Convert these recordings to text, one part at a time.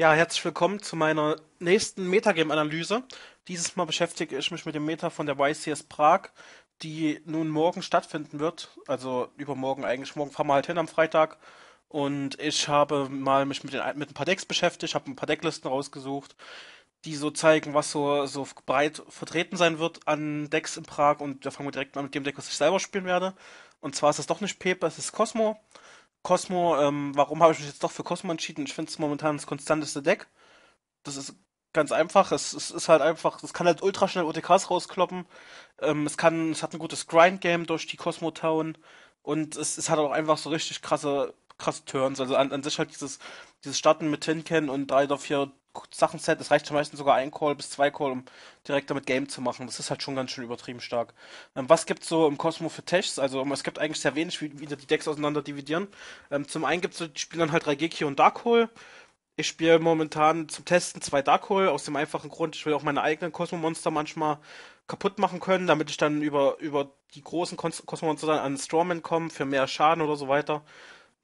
Ja, herzlich willkommen zu meiner nächsten Metagame-Analyse. Dieses Mal beschäftige ich mich mit dem Meta von der YCS Prag, die nun morgen stattfinden wird. Also übermorgen eigentlich. Morgen fahren wir halt hin am Freitag. Und ich habe mal mich mit, den, mit ein paar Decks beschäftigt, habe ein paar Decklisten rausgesucht, die so zeigen, was so, so breit vertreten sein wird an Decks in Prag. Und da fangen wir direkt mal mit dem Deck, was ich selber spielen werde. Und zwar ist es doch nicht Pepe, es ist Cosmo. Cosmo, ähm, warum habe ich mich jetzt doch für Cosmo entschieden? Ich finde es momentan das konstanteste Deck. Das ist ganz einfach. Es, es ist halt einfach, es kann halt ultra schnell OTKs rauskloppen. Ähm, es kann, es hat ein gutes Grind-Game durch die Cosmo Town. Und es, es hat auch einfach so richtig krasse, krasse Turns. Also an, an sich halt dieses, dieses Starten mit Tin Can und drei oder vier Sachen set, es reicht schon meistens sogar ein Call bis zwei Call, um direkt damit Game zu machen. Das ist halt schon ganz schön übertrieben stark. Ähm, was gibt's so im Cosmo für Tests? Also ähm, es gibt eigentlich sehr wenig, wie wieder die Decks auseinander dividieren. Ähm, zum einen gibt's so, die spielen dann halt Raigeki und Hole. Ich spiele momentan zum Testen zwei Dark Hole, aus dem einfachen Grund, ich will auch meine eigenen Cosmo-Monster manchmal kaputt machen können, damit ich dann über, über die großen Cosmo-Monster dann an Strawman komme für mehr Schaden oder so weiter.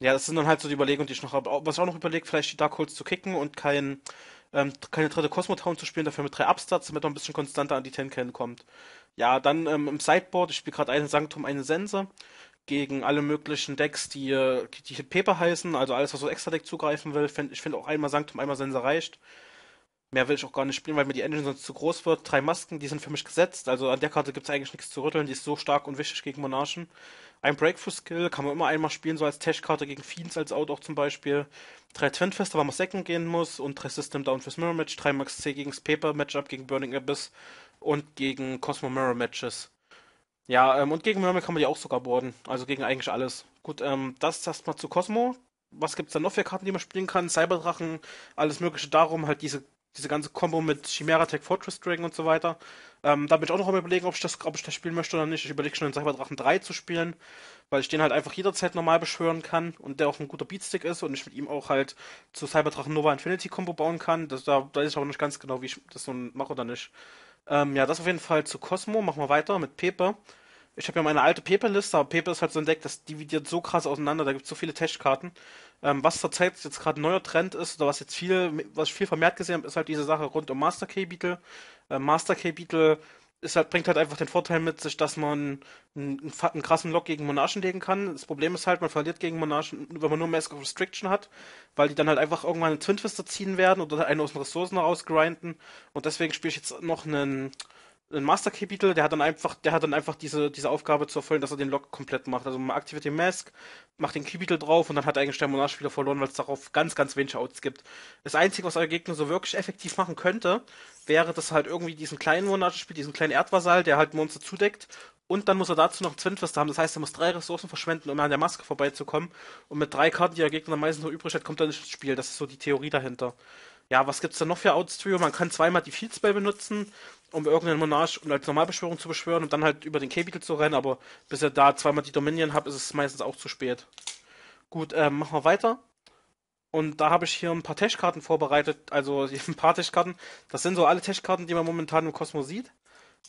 Ja, das sind dann halt so die Überlegungen, die ich noch habe. Was ich auch noch überlegt, vielleicht die Dark Holes zu kicken und kein, ähm, keine dritte Cosmotown zu spielen, dafür mit drei Upstarts, damit man ein bisschen konstanter an die Tenken kommt. Ja, dann ähm, im Sideboard, ich spiele gerade einen Sanktum, eine Sense gegen alle möglichen Decks, die, äh, die Paper heißen, also alles, was so extra Deck zugreifen will. Ich finde auch einmal Sanktum, einmal Sense reicht. Mehr will ich auch gar nicht spielen, weil mir die Engine sonst zu groß wird. Drei Masken, die sind für mich gesetzt. Also an der Karte gibt es eigentlich nichts zu rütteln. Die ist so stark und wichtig gegen Monarchen. Ein breakthrough Skill kann man immer einmal spielen, so als Tash-Karte gegen Fiends als Out auch zum Beispiel. Drei Twin-Fester, weil man Second gehen muss und drei System Down fürs Mirror Match, drei Max C gegen Paper Matchup, gegen Burning Abyss und gegen Cosmo Mirror Matches. Ja, ähm, und gegen Mirror kann man die auch sogar boarden. Also gegen eigentlich alles. Gut, ähm, das erstmal zu Cosmo. Was gibt's da noch für Karten, die man spielen kann? Cyberdrachen, alles Mögliche darum, halt diese diese ganze Kombo mit Chimera Tech, Fortress Dragon und so weiter. Ähm, da bin ich auch noch am überlegen, ob ich, das, ob ich das spielen möchte oder nicht. Ich überlege schon, den Cyberdrachen 3 zu spielen, weil ich den halt einfach jederzeit normal beschwören kann und der auch ein guter Beatstick ist und ich mit ihm auch halt zu Cyberdrachen Nova Infinity Combo bauen kann. Das, da, weiß ich aber nicht ganz genau, wie ich das so mache oder nicht. Ähm, ja, das auf jeden Fall zu Cosmo. Machen wir weiter mit Pepe ich habe ja meine alte Paper-Liste, aber Paper ist halt so ein Deck, das dividiert so krass auseinander, da gibt es so viele Testkarten. Ähm, was zurzeit jetzt gerade ein neuer Trend ist, oder was jetzt viel, was ich viel vermehrt gesehen habe, ist halt diese Sache rund um Master Key beetle Äh, Master Key beetle ist halt, bringt halt einfach den Vorteil mit sich, dass man einen, einen, krassen Lock gegen Monarchen legen kann. Das Problem ist halt, man verliert gegen Monarchen, wenn man nur Mask of Restriction hat, weil die dann halt einfach irgendwann einen Twin Twister ziehen werden oder halt einen aus den Ressourcen rausgrinden. Und deswegen spiele ich jetzt noch einen ein Masterkapitel, der hat dann einfach, der hat dann einfach diese, diese Aufgabe zu erfüllen, dass er den Lock komplett macht. Also man aktiviert den Mask, macht den Key Kapitel drauf und dann hat er eigentlich der Monarch wieder verloren, weil es darauf ganz, ganz wenig Outs gibt. Das Einzige, was euer Gegner so wirklich effektiv machen könnte, wäre, dass er halt irgendwie diesen kleinen Monarch spielt, diesen kleinen Erdvasal, der halt Monster zudeckt und dann muss er dazu noch einen haben. Das heißt, er muss drei Ressourcen verschwenden, um an der Maske vorbeizukommen. Und mit drei Karten, die der Gegner meistens noch übrig hat, kommt er nicht ins Spiel. Das ist so die Theorie dahinter. Ja, was gibt's denn noch für Outstream? Man kann zweimal die Feedspell benutzen um irgendeinen Monarch um als Normalbeschwörung zu beschwören und dann halt über den Capital zu rennen, aber bis er da zweimal die Dominion hat, ist es meistens auch zu spät. Gut, ähm, machen wir weiter. Und da habe ich hier ein paar Tech-Karten vorbereitet, also ein paar Tech-Karten. Das sind so alle Tech-Karten, die man momentan im Kosmos sieht.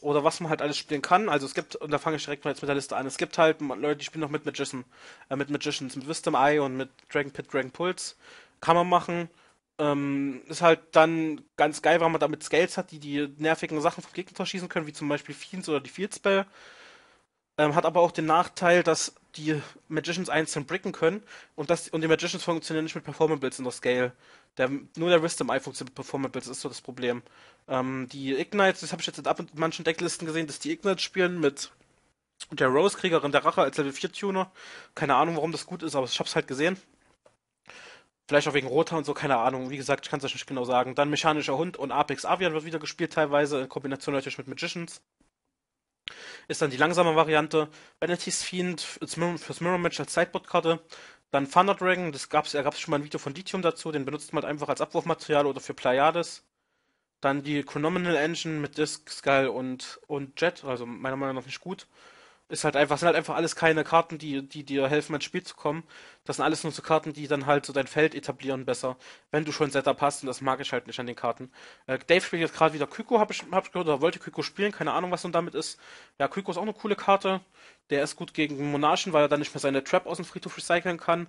Oder was man halt alles spielen kann. Also es gibt, und da fange ich direkt mal jetzt mit der Liste an, es gibt halt Leute, die spielen noch mit Magician, äh, mit Magicians, mit Wisdom Eye und mit Dragon Pit, Dragon Pulse. Kann man machen. Ähm, ist halt dann ganz geil, weil man damit Scales hat, die die nervigen Sachen vom Gegner verschießen können, wie zum Beispiel Fiends oder die Field Spell. Ähm, hat aber auch den Nachteil, dass die Magicians einzeln bricken können und, das, und die Magicians funktionieren nicht mit Performables in der Scale. Der, nur der Wisdom Eye funktioniert mit Performables, ist so das Problem. Ähm, die Ignites, das habe ich jetzt ab in manchen Decklisten gesehen, dass die Ignites spielen mit der Rose-Kriegerin der Rache als Level 4-Tuner. Keine Ahnung, warum das gut ist, aber ich habe es halt gesehen. Vielleicht auch wegen Rota und so, keine Ahnung. Wie gesagt, ich kann es euch nicht genau sagen. Dann Mechanischer Hund und Apex Avian wird wieder gespielt, teilweise in Kombination natürlich mit Magicians. Ist dann die langsame Variante. Vanity's Fiend fürs Mirror Match als Sideboard-Karte. Dann Thunder Dragon, das da gab es schon mal ein Video von Lithium dazu, den benutzt man halt einfach als Abwurfmaterial oder für Pleiades. Dann die Chronominal Engine mit Disk, Skull und, und Jet, also meiner Meinung nach nicht gut ist halt einfach, sind halt einfach alles keine Karten, die, die dir helfen, ins Spiel zu kommen. Das sind alles nur so Karten, die dann halt so dein Feld etablieren besser, wenn du schon Setup hast und das mag ich halt nicht an den Karten. Äh, Dave spielt jetzt gerade wieder Kyko, habe ich, hab ich gehört, oder wollte Kyko spielen, keine Ahnung, was nun damit ist. Ja, Kyko ist auch eine coole Karte. Der ist gut gegen Monarchen, weil er dann nicht mehr seine Trap aus dem Friedhof recyceln kann.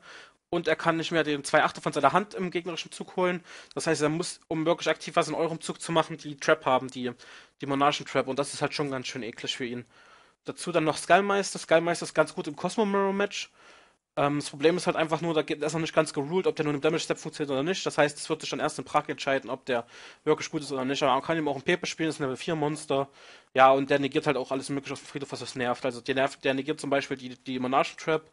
Und er kann nicht mehr den 2 Achter von seiner Hand im gegnerischen Zug holen. Das heißt, er muss, um wirklich aktiv was in eurem Zug zu machen, die Trap haben, die, die Monarchen-Trap. Und das ist halt schon ganz schön eklig für ihn. Dazu dann noch Skymeister. Skymeister ist ganz gut im Cosmo Mirror Match. Ähm, das Problem ist halt einfach nur, da ist noch nicht ganz geruled, ob der nur im Damage Step funktioniert oder nicht. Das heißt, es wird sich dann erst in Prag entscheiden, ob der wirklich gut ist oder nicht. Aber man kann ihm auch ein Pepe spielen, ist ein Level 4 Monster. Ja, und der negiert halt auch alles mögliche auf dem Friedhof, was das nervt. Also der, nervt, der negiert zum Beispiel die, die Monarchen-Trap,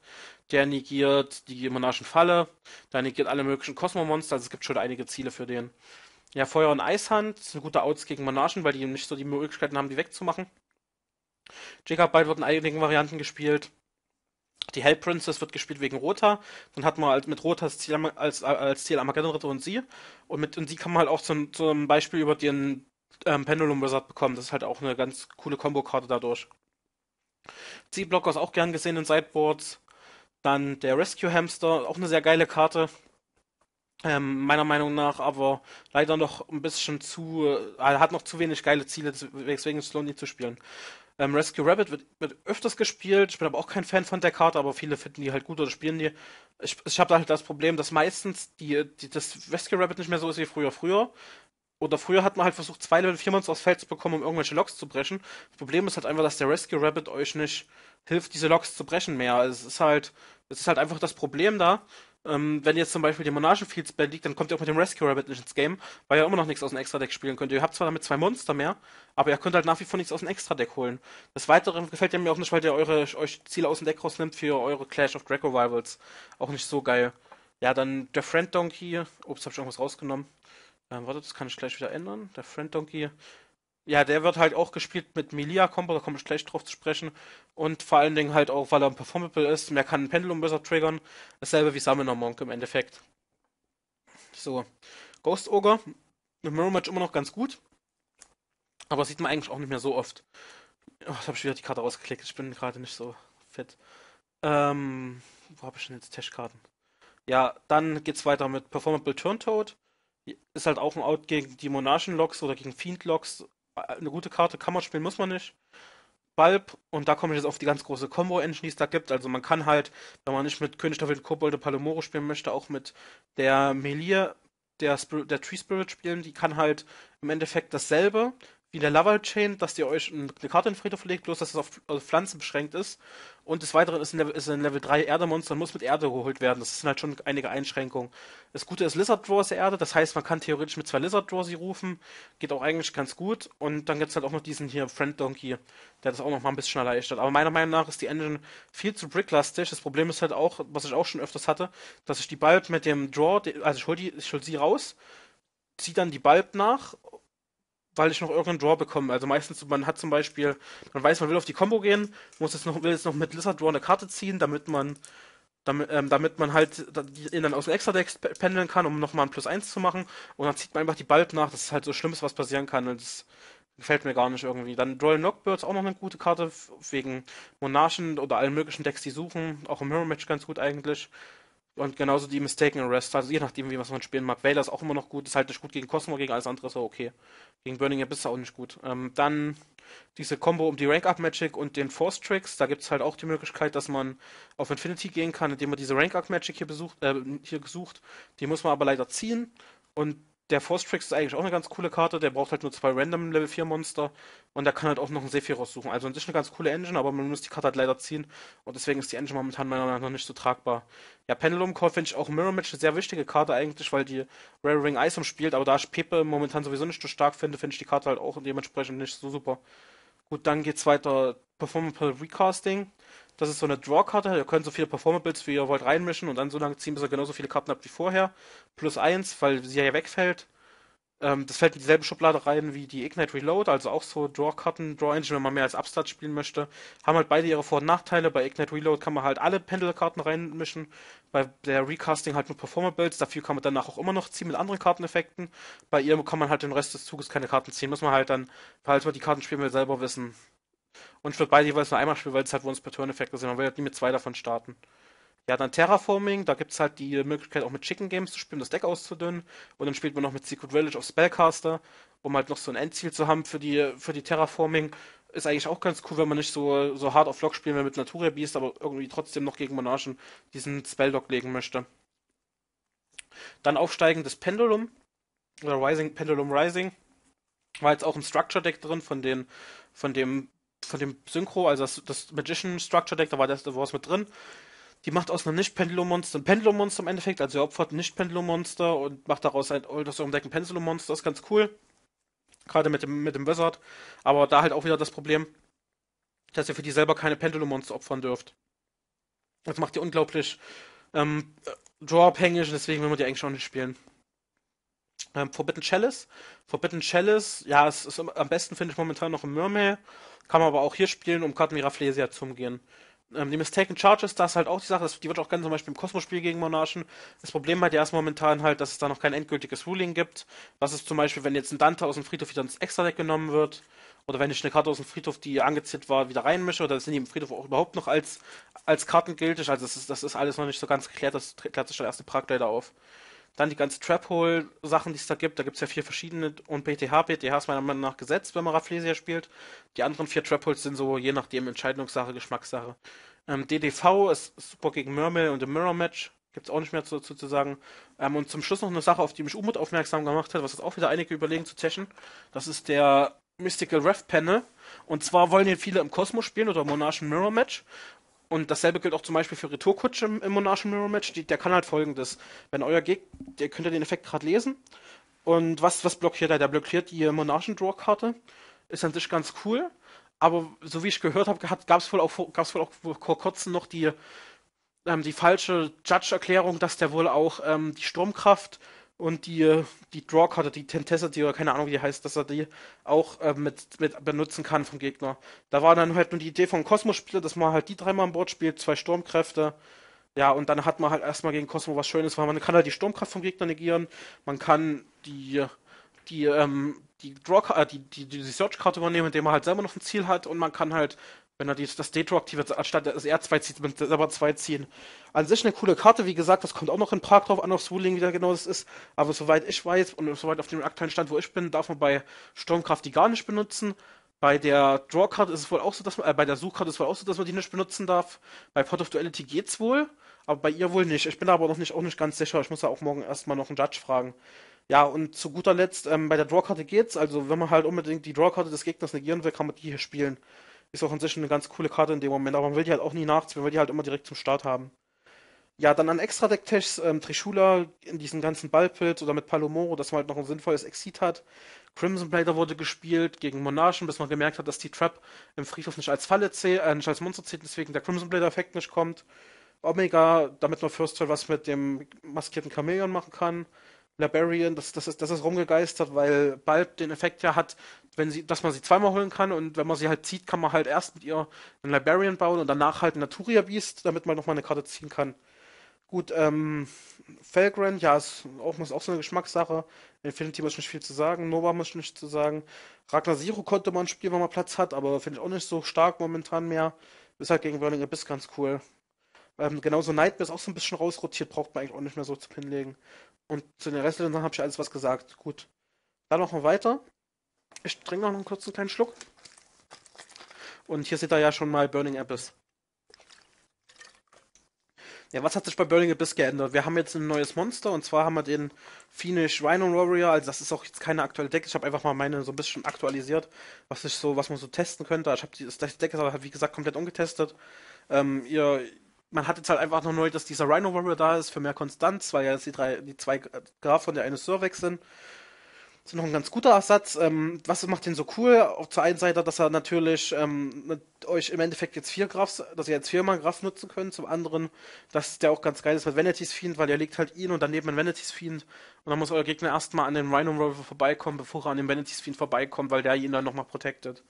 der negiert die Monarchen-Falle, der negiert alle möglichen Cosmo-Monster, also es gibt schon einige Ziele für den. Ja, Feuer und Eishand, ist ein guter Outs gegen Monarchen, weil die nicht so die Möglichkeiten haben, die wegzumachen. Jacobite wird in einigen Varianten gespielt. Die Hell Princess wird gespielt wegen Rota. Dann hat man halt mit Rota als Ziel, äh, als, als Ziel Armageddon-Ritter und sie. Und mit und sie kann man halt auch zum, zum Beispiel über den ähm, Pendulum Wizard bekommen. Das ist halt auch eine ganz coole Combo-Karte dadurch. Z-Blocker ist auch gern gesehen in Sideboards. Dann der Rescue Hamster, auch eine sehr geile Karte. Ähm, meiner Meinung nach, aber leider noch ein bisschen zu, äh, hat noch zu wenig geile Ziele, deswegen ist es lohnt nicht zu spielen. Ähm, Rescue Rabbit wird, wird, öfters gespielt. Ich bin aber auch kein Fan von der Karte, aber viele finden die halt gut oder spielen die. Ich, ich habe da halt das Problem, dass meistens die, die, das Rescue Rabbit nicht mehr so ist wie früher. Früher oder früher hat man halt versucht, zwei Level 4 Monster aufs Feld zu bekommen, um irgendwelche Loks zu brechen. Das Problem ist halt einfach, dass der Rescue Rabbit euch nicht hilft, diese Loks zu brechen mehr. Also es ist halt, es ist halt einfach das Problem da. Ähm, wenn jetzt zum Beispiel die Monage Fields Band liegt, dann kommt ihr auch mit dem Rescue Rabbit nicht ins Game, weil ihr immer noch nichts aus dem Extra-Deck spielen könnt. Ihr habt zwar damit zwei Monster mehr, aber ihr könnt halt nach wie vor nichts aus dem Extra-Deck holen. Des Weiteren gefällt ihr mir auch nicht, weil ihr eure, euch Ziele aus dem Deck rausnimmt für eure Clash of Draco Rivals. Auch nicht so geil. Ja, dann der Friend Donkey. Ups, hab ich irgendwas rausgenommen. Ähm, warte, das kann ich gleich wieder ändern. Der Friend Donkey ja, der wird halt auch gespielt mit Melia Combo, da komme ich gleich drauf zu sprechen. Und vor allen Dingen halt auch, weil er ein Performable ist. Mehr kann ein Pendulum besser triggern. Dasselbe wie Summoner Monk im Endeffekt. So. Ghost Ogre. Im Mirror Match immer noch ganz gut. Aber sieht man eigentlich auch nicht mehr so oft. Oh, jetzt habe ich wieder die Karte rausgeklickt. Ich bin gerade nicht so fit. Ähm, wo habe ich denn jetzt Tech-Karten? Ja, dann geht's weiter mit Performable Turntoad. Ist halt auch ein Out gegen die Monarchen-Locks oder gegen Fiend-Locks äh, eine gute Karte kann man spielen, muss man nicht. Balb, und da komme ich jetzt auf die ganz große Combo-Engine, die es da gibt. Also man kann halt, wenn man nicht mit König David Kobolde Palomoro spielen möchte, auch mit der Melir, der, der Tree Spirit spielen. Die kann halt im Endeffekt dasselbe, wie der Lava Chain, dass ihr euch eine Karte in den Friedhof legt, bloß dass es auf, auf Pflanzen beschränkt ist. Und des Weiteren ist ein Level, ist ein Level 3 Erdemonster und muss mit Erde geholt werden. Das sind halt schon einige Einschränkungen. Das Gute ist, Lizard Draw ist Erde, das heißt, man kann theoretisch mit zwei Lizard Draw sie rufen. Geht auch eigentlich ganz gut. Und dann gibt es halt auch noch diesen hier Friend Donkey, der das auch noch mal ein bisschen erleichtert. Aber meiner Meinung nach ist die Engine viel zu bricklastig. Das Problem ist halt auch, was ich auch schon öfters hatte, dass ich die Bulb mit dem Draw, also ich hol, hol sie raus, ziehe dann die Bulb nach weil ich noch irgendeinen Draw bekomme. Also meistens, man hat zum Beispiel, man weiß, man will auf die Combo gehen, muss jetzt noch, will jetzt noch mit Lizard Draw eine Karte ziehen, damit man damit, ähm, damit man halt ihn dann aus dem Extra-Deck pendeln kann, um nochmal ein Plus 1 zu machen. Und dann zieht man einfach die Bulb nach. Das ist halt so Schlimmes, was passieren kann. Und das gefällt mir gar nicht irgendwie. Dann Royal Knockbirds auch noch eine gute Karte, wegen Monarchen oder allen möglichen Decks, die suchen. Auch im Mirror Match ganz gut eigentlich. Und genauso die Mistaken Arrest, also je nachdem, wie was man spielen mag. Vader ist auch immer noch gut, ist halt nicht gut gegen Cosmo, gegen alles andere ist auch okay. Gegen Burning Abyss ist auch nicht gut. Ähm, dann diese Combo um die Rank-Up-Magic und den Force-Tricks, da gibt es halt auch die Möglichkeit, dass man auf Infinity gehen kann, indem man diese Rank-Up-Magic hier, besucht, äh, hier gesucht. Die muss man aber leider ziehen. Und der Force Tricks ist eigentlich auch eine ganz coole Karte. Der braucht halt nur zwei random Level 4 Monster und der kann halt auch noch einen Sephiroth raussuchen. Also an sich eine ganz coole Engine, aber man muss die Karte halt leider ziehen und deswegen ist die Engine momentan meiner Meinung nach nicht so tragbar. Ja, Pendulum Call finde ich auch Mirror Match eine sehr wichtige Karte eigentlich, weil die Rare Ring Ice umspielt, aber da ich Pepe momentan sowieso nicht so stark finde, finde ich die Karte halt auch dementsprechend nicht so super. Gut, dann geht's weiter. Performable Recasting. Das ist so eine Draw-Karte. Ihr könnt so viele Performables wie ihr wollt reinmischen und dann so lange ziehen, bis ihr genauso viele Karten habt wie vorher. Plus eins, weil sie ja hier wegfällt. Ähm, das fällt in dieselbe Schublade rein wie die Ignite Reload, also auch so Draw-Karten, Draw-Engine, wenn man mehr als Upstart spielen möchte. Haben halt beide ihre Vor- und Nachteile. Bei Ignite Reload kann man halt alle Pendelkarten reinmischen. Bei der Recasting halt nur Performer-Builds. Dafür kann man danach auch immer noch ziehen mit anderen Karteneffekten. Bei ihr kann man halt den Rest des Zuges keine Karten ziehen. Muss man halt dann, falls man die Karten spielen will, selber wissen. Und ich würde beide jeweils nur einmal spielen, weil es halt uns per turn effekte sind. Man will halt nie mit zwei davon starten. Ja, dann Terraforming, da gibt es halt die Möglichkeit auch mit Chicken Games zu spielen, das Deck auszudünnen. Und dann spielt man noch mit Secret Village auf Spellcaster, um halt noch so ein Endziel zu haben für die, für die Terraforming. Ist eigentlich auch ganz cool, wenn man nicht so, so hart auf Lock spielen will mit Naturia Beast, aber irgendwie trotzdem noch gegen Monarchen diesen Spelldock legen möchte. Dann aufsteigendes Pendulum, oder Rising, Pendulum Rising. War jetzt auch im Structure Deck drin von den, von dem, von dem Synchro, also das, das Magician Structure Deck, da war das, da war es mit drin die macht aus einem Nicht-Pendulum-Monster ein Pendulum-Monster im Endeffekt, also ihr opfert ein Nicht-Pendulum-Monster und macht daraus ein aus eurem Deck ein Pendulum-Monster, ist ganz cool. Gerade mit dem, mit dem Wizard. Aber da halt auch wieder das Problem, dass ihr für die selber keine Pendulum-Monster opfern dürft. Das macht ihr unglaublich ähm, äh, draw-abhängig und deswegen will man die eigentlich auch nicht spielen. Ähm, Forbidden Chalice. Forbidden Chalice, ja, es ist am besten, finde ich, momentan noch im Mermaid. Kann man aber auch hier spielen, um Karten Miraflesia zu umgehen. Ähm, die Mistaken Charges, da ist halt auch die Sache, das, die wird auch gerne zum Beispiel im Kosmospiel gegen Monarchen. Das Problem halt ja erst momentan halt, dass es da noch kein endgültiges Ruling gibt. Was ist zum Beispiel, wenn jetzt ein Dante aus dem Friedhof wieder ins Extra-Deck genommen wird? Oder wenn ich eine Karte aus dem Friedhof, die angezählt war, wieder reinmische? Oder sind die im Friedhof auch überhaupt noch als, als Karten gültig? Also das ist, das ist alles noch nicht so ganz geklärt, das klärt sich schon erst in Prag leider auf. Dann die ganze Trap-Hole-Sachen, die es da gibt. Da gibt es ja vier verschiedene und PTH. PTH ist meiner Meinung nach gesetzt, wenn man Rafflesia spielt. Die anderen vier Trap-Holes sind so je nachdem Entscheidungssache, Geschmackssache. Ähm, DDV ist super gegen Mermel und im Mirror-Match. Gibt es auch nicht mehr dazu zu sagen. Ähm, und zum Schluss noch eine Sache, auf die mich Umut aufmerksam gemacht hat, was jetzt auch wieder einige überlegen zu zechen. Das ist der Mystical Ref Panel. Und zwar wollen hier viele im Kosmos spielen oder Monarchen Mirror Match. Und dasselbe gilt auch zum Beispiel für Retourkutsche im, im Monarchen Mirror Match. Die, der kann halt folgendes. Wenn euer Gegner, der könnt ihr den Effekt gerade lesen. Und was, was blockiert er? Der blockiert die äh, Monarchen Draw Karte. Ist an sich ganz cool. Aber so wie ich gehört habe, gab es wohl auch, wohl auch vor kurzem noch die, ähm, die falsche Judge-Erklärung, dass der wohl auch ähm, die Sturmkraft und die, äh, die Draw oder die Tentacity oder keine Ahnung wie die heißt, dass er die auch äh, mit, mit benutzen kann vom Gegner. Da war dann halt nur die Idee von kosmos spieler dass man halt die dreimal an Bord spielt, zwei Sturmkräfte. Ja, und dann hat man halt erstmal gegen Cosmo was Schönes, weil man kann halt die Sturmkraft vom Gegner negieren, man kann die, die, ähm, die Draw, äh, die, die, die Search-Karte übernehmen, indem man halt selber noch ein Ziel hat und man kann halt wenn er das Detro aktiviert, anstatt dass er zwei zieht, mit selber zwei ziehen. An sich eine coole Karte, wie gesagt, das kommt auch noch in Prag drauf an, auf Swooling, wie da genau das ist. Aber soweit ich weiß und soweit auf dem aktuellen Stand, wo ich bin, darf man bei Sturmkraft die gar nicht benutzen. Bei der Draw-Card ist es wohl auch so, dass man, äh, bei der Suchkarte ist es wohl auch so, dass man die nicht benutzen darf. Bei Pot of Duality geht's wohl, aber bei ihr wohl nicht. Ich bin da aber noch nicht, auch nicht ganz sicher. Ich muss ja auch morgen erstmal noch einen Judge fragen. Ja, und zu guter Letzt, ähm, bei der Draw-Karte geht's. Also, wenn man halt unbedingt die Draw-Karte des Gegners negieren will, kann man die hier spielen. Ist auch inzwischen eine ganz coole Karte in dem Moment, aber man will die halt auch nie nachziehen, man will die halt immer direkt zum Start haben. Ja, dann an extra deck tests ähm, Trishula in diesen ganzen Ballpilz oder mit Palomoro, dass man halt noch ein sinnvolles Exit hat. Crimson Blader wurde gespielt gegen Monarchen, bis man gemerkt hat, dass die Trap im Friedhof nicht als Falle zählt, äh, nicht als Monster zählt, deswegen der Crimson Blader-Effekt nicht kommt. Omega, damit man First Turn was mit dem maskierten Chameleon machen kann. Labarian, dass, ist, dass es rumgegeistert, weil Balb den Effekt ja hat, wenn sie, dass man sie zweimal holen kann und wenn man sie halt zieht, kann man halt erst mit ihr einen Librarian bauen und danach halt einen Naturia Beast, damit man nochmal eine Karte ziehen kann. Gut, ähm, Felgrand, ja, ist auch, ist auch so eine Geschmackssache. Infinity muss nicht viel zu sagen, Nova muss nicht zu sagen. Ragnar Zero konnte man spielen, wenn man Platz hat, aber finde ich auch nicht so stark momentan mehr. Ist halt gegen Burning Abyss ganz cool. Ähm, genauso Nightmare ist auch so ein bisschen rausrotiert, braucht man eigentlich auch nicht mehr so zu Hinlegen. Und zu den restlichen Sachen habe ich alles was gesagt. Gut. Dann machen wir weiter. Ich trinke noch einen kurzen kleinen Schluck. Und hier seht ihr ja schon mal Burning Abyss. Ja, was hat sich bei Burning Abyss geändert? Wir haben jetzt ein neues Monster und zwar haben wir den Finish Rhino Warrior. Also das ist auch jetzt keine aktuelle Deck. Ich habe einfach mal meine so ein bisschen aktualisiert, was ich so, was man so testen könnte. Ich habe das Deck ist aber wie gesagt komplett ungetestet. Ähm, ihr man hat jetzt halt einfach noch neu, dass dieser Rhino Warrior da ist für mehr Konstanz, weil ja jetzt die, drei, die zwei Graf von der eine Survex sind. Das ist noch ein ganz guter Ersatz. Ähm, was macht den so cool? Auch zur einen Seite, dass er natürlich ähm, mit euch im Endeffekt jetzt vier Grafs, dass ihr jetzt viermal Graf nutzen könnt. Zum anderen, dass der auch ganz geil ist mit Vanity's Fiend, weil ihr legt halt ihn und daneben ein Vanity's Fiend. Und dann muss euer Gegner erstmal an den Rhino Rover vorbeikommen, bevor er an den Vanity's Fiend vorbeikommt, weil der ihn dann nochmal protectet.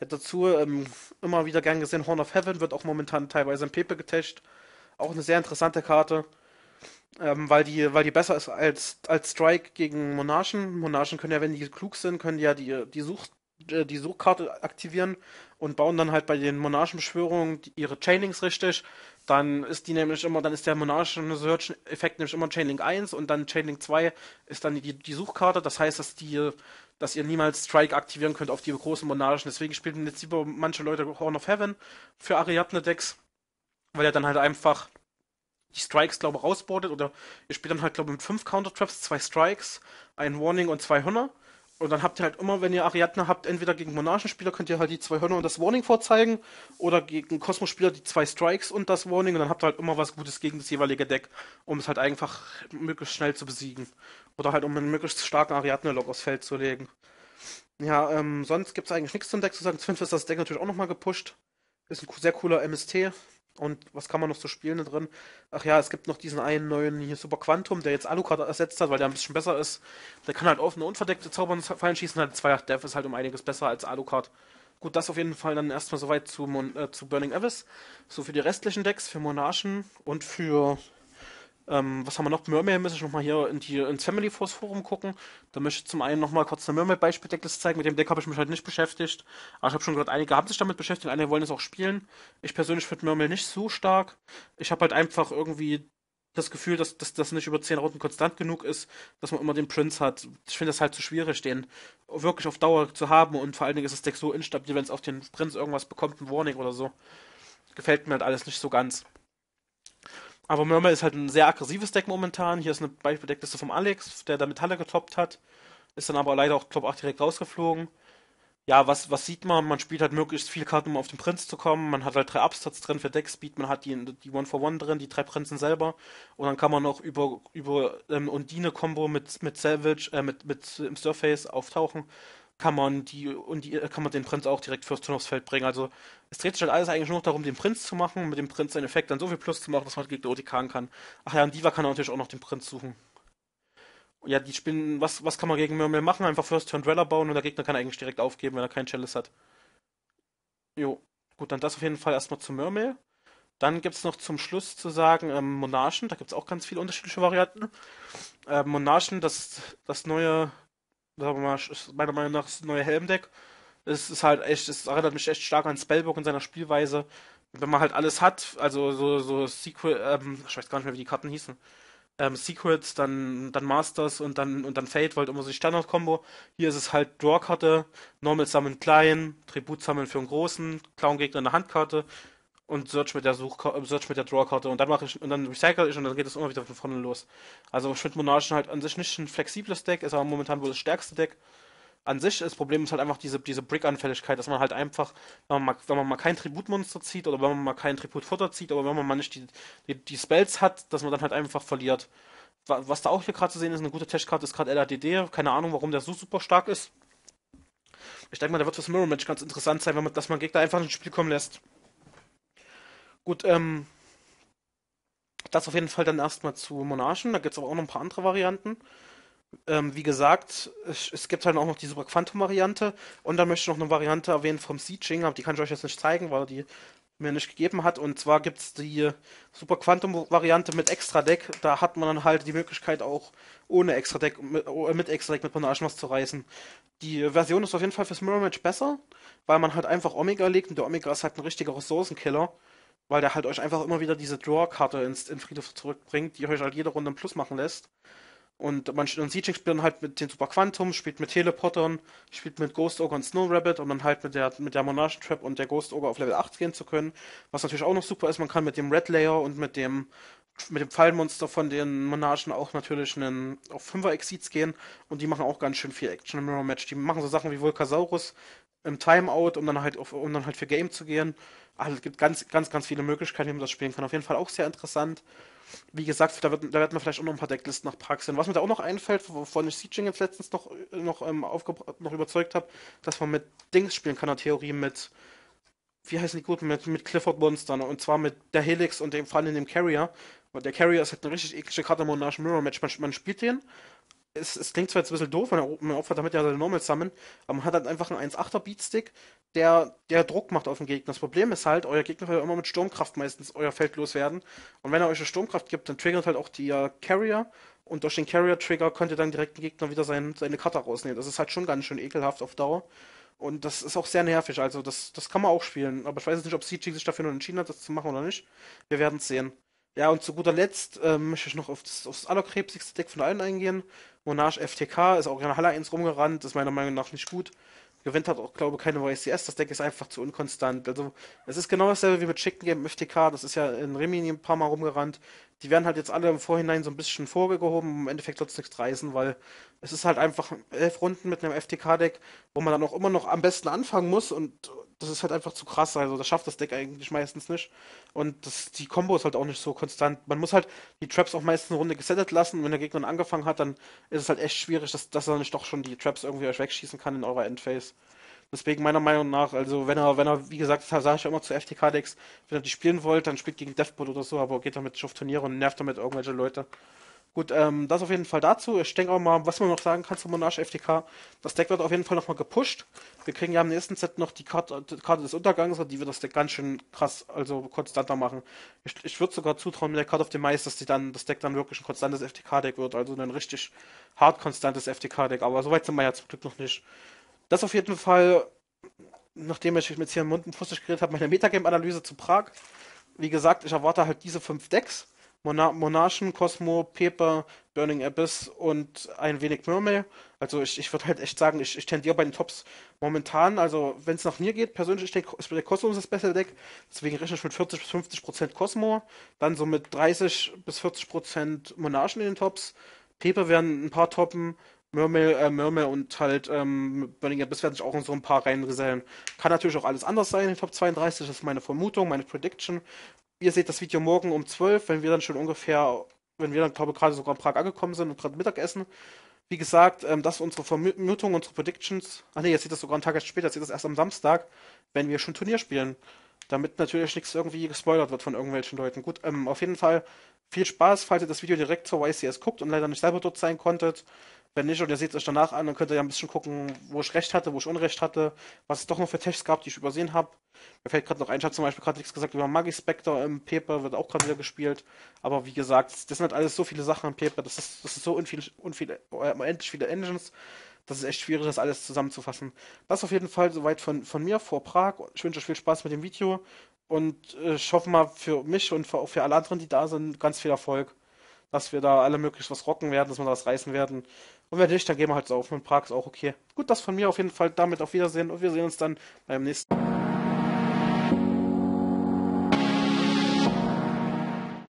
Ja, dazu ähm, immer wieder gern gesehen, Horn of Heaven wird auch momentan teilweise in Pepe getestet. Auch eine sehr interessante Karte, ähm, weil, die, weil die besser ist als, als Strike gegen Monarchen. Monarchen können ja, wenn die klug sind, können die ja die, die, Such, äh, die Suchkarte aktivieren und bauen dann halt bei den Monarchenbeschwörungen ihre Chainings richtig dann ist die nämlich immer, dann ist der monarchische Search-Effekt nämlich immer Chainlink 1 und dann Chainlink 2 ist dann die, die Suchkarte. Das heißt, dass die, dass ihr niemals Strike aktivieren könnt auf die großen Monarchen. Deswegen spielen jetzt lieber manche Leute Horn of Heaven für Ariadne-Decks, weil er dann halt einfach die Strikes, glaube ich, rausbordet. Oder ihr spielt dann halt, glaube ich, mit fünf Counter-Traps, zwei Strikes, ein Warning und zwei Hunter. Und dann habt ihr halt immer, wenn ihr Ariadne habt, entweder gegen Monarchenspieler könnt ihr halt die zwei Hörner und das Warning vorzeigen oder gegen Kosmospieler die zwei Strikes und das Warning und dann habt ihr halt immer was Gutes gegen das jeweilige Deck, um es halt einfach möglichst schnell zu besiegen. Oder halt um einen möglichst starken Ariadne-Log aufs Feld zu legen. Ja, ähm, sonst gibt es eigentlich nichts zum Deck zu sagen. Zwinf ist das Deck natürlich auch nochmal gepusht. Ist ein sehr cooler MST, und was kann man noch so spielen da drin? Ach ja, es gibt noch diesen einen neuen hier Super Quantum, der jetzt Alucard ersetzt hat, weil der ein bisschen besser ist. Der kann halt offene und verdeckte Zaubern fallen schießen. Halt 2 Death ist halt um einiges besser als Alucard. Gut, das auf jeden Fall dann erstmal soweit zu, Mon äh, zu Burning Abyss. So für die restlichen Decks, für Monarchen und für ähm, was haben wir noch? Mermaid müssen ich nochmal hier in die, ins Family Force Forum gucken. Da möchte ich zum einen nochmal kurz eine Mermaid-Beispiel-Decklist zeigen. Mit dem Deck habe ich mich halt nicht beschäftigt. Aber also ich habe schon gehört, einige haben sich damit beschäftigt, einige wollen es auch spielen. Ich persönlich finde Mermaid nicht so stark. Ich habe halt einfach irgendwie das Gefühl, dass das nicht über 10 Runden konstant genug ist, dass man immer den Prince hat. Ich finde das halt zu schwierig, den wirklich auf Dauer zu haben und vor allen Dingen ist das Deck so instabil, wenn es auf den Prince irgendwas bekommt, ein Warning oder so. Gefällt mir halt alles nicht so ganz. Aber Murmur ist halt ein sehr aggressives Deck momentan. Hier ist eine Beispieldeckliste vom Alex, der da Metalle getoppt hat. Ist dann aber leider auch Top 8 direkt rausgeflogen. Ja, was, was sieht man? Man spielt halt möglichst viele Karten, um auf den Prinz zu kommen. Man hat halt drei Absatz drin für Deckspeed. Man hat die, die One-for-One drin, die drei Prinzen selber. Und dann kann man noch über, über ähm, Undine-Kombo mit, mit Salvage, äh, mit, mit, mit Surface auftauchen kann man die und die, kann man den Prinz auch direkt fürs Turn aufs Feld bringen. Also es dreht sich halt alles eigentlich nur noch darum, den Prinz zu machen, mit dem Prinz einen Effekt dann so viel Plus zu machen, dass man halt gegen OTK kann. Ach ja, und Diva kann natürlich auch noch den Prinz suchen. ja, die Spinnen, was, was kann man gegen Murmel machen? Einfach First Turn Dweller bauen und der Gegner kann eigentlich direkt aufgeben, wenn er keinen Chalice hat. Jo, gut, dann das auf jeden Fall erstmal zu Murmel. Dann gibt es noch zum Schluss zu sagen ähm, Monarchen, da gibt es auch ganz viele unterschiedliche Varianten. Ähm, Monarchen, das, das neue sagen wir mal, ist meiner Meinung nach das neue Helmdeck. Es ist halt echt, es erinnert mich echt stark an Spellbook in seiner Spielweise. Wenn man halt alles hat, also so, so Secret, ähm, ich weiß gar nicht mehr, wie die Karten hießen. Ähm, Secrets, dann, dann Masters und dann und dann Fate, weil immer so die Standard-Kombo. Hier ist es halt Draw-Karte, Normal sammeln klein, Tribut sammeln für einen großen, Clown-Gegner eine Handkarte, und search mit der Such äh, search mit der draw und dann mache ich und dann recycle ich und dann geht es immer wieder von vorne los. Also Schmidt finde Monarchen halt an sich nicht ein flexibles Deck, ist aber momentan wohl das stärkste Deck. An sich das Problem ist halt einfach diese, diese Brick-Anfälligkeit, dass man halt einfach, wenn man, mal, wenn man mal kein Tributmonster zieht oder wenn man mal kein Tributfutter zieht oder wenn man mal nicht die, die, die Spells hat, dass man dann halt einfach verliert. Was da auch hier gerade zu sehen ist, eine gute Tech-Karte ist gerade LADD. Keine Ahnung, warum der so super stark ist. Ich denke mal, da wird fürs Mirror Match ganz interessant sein, wenn man, dass man Gegner einfach ins Spiel kommen lässt. Gut, ähm, das auf jeden Fall dann erstmal zu Monarchen. Da gibt es aber auch noch ein paar andere Varianten. Ähm, wie gesagt, es, es, gibt halt auch noch die Super Quantum-Variante. Und dann möchte ich noch eine Variante erwähnen vom Sieging, aber die kann ich euch jetzt nicht zeigen, weil die mir nicht gegeben hat. Und zwar gibt es die Super Quantum-Variante mit Extra Deck. Da hat man dann halt die Möglichkeit, auch ohne Extra Deck, mit, oh, mit Extra Deck mit Monarchen was zu reißen. Die Version ist auf jeden Fall fürs Mirror Match besser, weil man halt einfach Omega legt und der Omega ist halt ein richtiger Ressourcenkiller weil der halt euch einfach immer wieder diese Draw-Karte ins in Friedhof zurückbringt, die euch halt jede Runde einen Plus machen lässt. Und man und Sieging spielt dann halt mit den Super Quantum, spielt mit Teleportern, spielt mit Ghost Ogre und Snow Rabbit, um dann halt mit der, mit der Monarch Trap und der Ghost Ogre auf Level 8 gehen zu können. Was natürlich auch noch super ist, man kann mit dem Red Layer und mit dem, mit dem Pfeilmonster von den Monarchen auch natürlich einen, auf 5er Exits gehen und die machen auch ganz schön viel Action im Mirror Match. Die machen so Sachen wie Vulkasaurus, im Timeout, um dann halt auf, um dann halt für Game zu gehen. Also es gibt ganz, ganz, ganz viele Möglichkeiten, wie man das spielen kann. Auf jeden Fall auch sehr interessant. Wie gesagt, da, wird, da werden wir vielleicht auch noch ein paar Decklisten nach Praxis. Was mir da auch noch einfällt, wovon ich Sieging jetzt letztens noch, noch, ähm, noch überzeugt habe, dass man mit Dings spielen kann, in der Theorie mit, wie heißen die gut, mit, mit Clifford Monstern. Ne? und zwar mit der Helix und dem Fall in dem Carrier. Und der Carrier ist halt eine richtig eklige Karte im Mirror Match. Man, man spielt den, es, es klingt zwar jetzt ein bisschen doof, man, man opfert damit ja seine Normal Summon, aber man hat halt einfach einen 18 er Beatstick, der, der Druck macht auf den Gegner. Das Problem ist halt, euer Gegner will ja immer mit Sturmkraft meistens euer Feld loswerden. Und wenn er euch eine Sturmkraft gibt, dann triggert halt auch die uh, Carrier. Und durch den Carrier-Trigger könnt ihr dann direkt den Gegner wieder sein, seine Karte rausnehmen. Das ist halt schon ganz schön ekelhaft auf Dauer. Und das ist auch sehr nervig. Also, das, das kann man auch spielen. Aber ich weiß nicht, ob CG sich dafür nun entschieden hat, das zu machen oder nicht. Wir werden es sehen. Ja, und zu guter Letzt ähm, möchte ich noch auf das, auf das allerkrebsigste Deck von allen eingehen. Monarch FTK ist auch in Halle 1 rumgerannt, ist meiner Meinung nach nicht gut. Gewinnt hat auch, glaube ich, keine YCS. Das Deck ist einfach zu unkonstant. Also, es ist genau dasselbe wie mit Chicken Game FTK. Das ist ja in Rimini ein paar Mal rumgerannt die werden halt jetzt alle im Vorhinein so ein bisschen vorgehoben. Im Endeffekt soll es nichts reißen, weil es ist halt einfach elf Runden mit einem FTK-Deck, wo man dann auch immer noch am besten anfangen muss und das ist halt einfach zu krass. Also das schafft das Deck eigentlich meistens nicht. Und das, die Kombo ist halt auch nicht so konstant. Man muss halt die Traps auch meistens eine Runde gesettet lassen. Und wenn der Gegner dann angefangen hat, dann ist es halt echt schwierig, dass, dass er nicht doch schon die Traps irgendwie euch wegschießen kann in eurer Endphase. Deswegen meiner Meinung nach, also wenn er, wenn er, wie gesagt, das sage ich ja immer zu FTK-Decks, wenn er die spielen wollt, dann spielt gegen Deathbot oder so, aber geht damit schon auf Turniere und nervt damit irgendwelche Leute. Gut, ähm, das auf jeden Fall dazu. Ich denke auch mal, was man noch sagen kann zu Monarch FTK, das Deck wird auf jeden Fall nochmal gepusht. Wir kriegen ja im nächsten Set noch die Karte, die Karte des Untergangs, die wird das Deck ganz schön krass, also konstanter machen. Ich, ich würde sogar zutrauen mit der Karte auf dem Mais, dass die dann, das Deck dann wirklich ein konstantes FTK-Deck wird, also ein richtig hart konstantes FTK-Deck, aber so weit sind wir ja zum Glück noch nicht. Das auf jeden Fall, nachdem ich jetzt hier im Mund ein Fußig geredet habe, meine Metagame-Analyse zu Prag. Wie gesagt, ich erwarte halt diese fünf Decks. Monarchen, Cosmo, Pepe, Burning Abyss und ein wenig Mermaid. Also ich, ich würde halt echt sagen, ich, ich tendiere bei den Tops momentan, also wenn es nach mir geht, persönlich ich denke, ist der Cosmo das beste Deck, deswegen rechne ich mit 40 bis 50 Prozent Cosmo, dann so mit 30 bis 40 Prozent Monarchen in den Tops. Pepe werden ein paar toppen, Mermail, äh, Mermail und halt ähm, Burning Abyss werden sich auch in so ein paar Reihen resellen. Kann natürlich auch alles anders sein in Top 32, das ist meine Vermutung, meine Prediction. Ihr seht das Video morgen um 12, wenn wir dann schon ungefähr, wenn wir dann, glaube ich, gerade sogar in Prag angekommen sind und gerade Mittagessen. Wie gesagt, ähm, das ist unsere Vermutung, unsere Predictions. Ach nee, ihr seht das sogar einen Tag erst später, ihr seht das erst am Samstag, wenn wir schon Turnier spielen damit natürlich nichts irgendwie gespoilert wird von irgendwelchen Leuten. Gut, ähm, auf jeden Fall viel Spaß, falls ihr das Video direkt zur YCS guckt und leider nicht selber dort sein konntet. Wenn nicht und ihr seht es euch danach an, dann könnt ihr ja ein bisschen gucken, wo ich recht hatte, wo ich Unrecht hatte, was es doch noch für Tests gab, die ich übersehen habe. Mir fällt gerade noch ein, ich habe zum Beispiel gerade nichts gesagt über Magi Spectre im Paper, wird auch gerade wieder gespielt. Aber wie gesagt, das sind halt alles so viele Sachen im Paper, das ist, das ist so äh, unendlich viele Engines das ist echt schwierig, das alles zusammenzufassen. Das auf jeden Fall soweit von, von mir vor Prag. Ich wünsche euch viel Spaß mit dem Video und äh, ich hoffe mal für mich und für, auch für alle anderen, die da sind, ganz viel Erfolg, dass wir da alle möglichst was rocken werden, dass wir da was reißen werden. Und wenn nicht, dann gehen wir halt so auf. Und Prag ist auch okay. Gut, das von mir auf jeden Fall. Damit auf Wiedersehen und wir sehen uns dann beim nächsten Mal.